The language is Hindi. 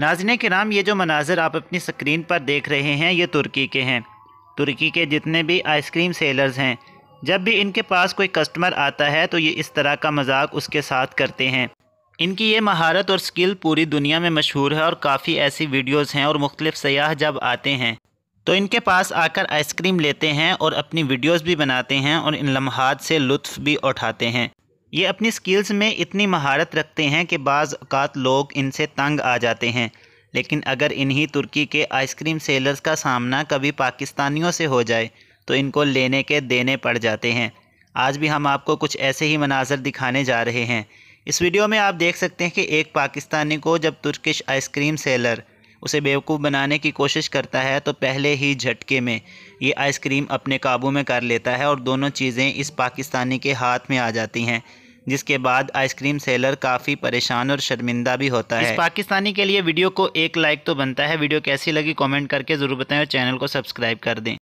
नाजन के नाम ये जो मनाजर आप अपनी स्क्रीन पर देख रहे हैं ये तुर्की के हैं तुर्की के जितने भी आइसक्रीम सेलर्स हैं जब भी इनके पास कोई कस्टमर आता है तो ये इस तरह का मजाक उसके साथ करते हैं इनकी ये महारत और स्किल पूरी दुनिया में मशहूर है और काफ़ी ऐसी वीडियोस हैं और मुख्तलिफ सयाह जब आते हैं तो इनके पास आकर आइसक्रीम लेते हैं और अपनी वीडियोस भी बनाते हैं और इन लम्हात से लुत्फ़ भी उठाते हैं ये अपनी स्किल्स में इतनी महारत रखते हैं कि बाजात लोग इनसे तंग आ जाते हैं लेकिन अगर इन्हीं तुर्की के आइसक्रीम सेलर्स का सामना कभी पाकिस्तानियों से हो जाए तो इनको लेने के देने पड़ जाते हैं आज भी हम आपको कुछ ऐसे ही मनाजर दिखाने जा रहे हैं इस वीडियो में आप देख सकते हैं कि एक पाकिस्तानी को जब तुर्किश आइसक्रीम सेलर उसे बेवकूफ़ बनाने की कोशिश करता है तो पहले ही झटके में ये आइसक्रीम अपने काबू में कर लेता है और दोनों चीज़ें इस पाकिस्तानी के हाथ में आ जाती हैं जिसके बाद आइसक्रीम सेलर काफ़ी परेशान और शर्मिंदा भी होता है पाकिस्तानी के लिए वीडियो को एक लाइक तो बनता है वीडियो कैसी लगी कॉमेंट करके ज़रूर बताएं और चैनल को सब्सक्राइब कर दें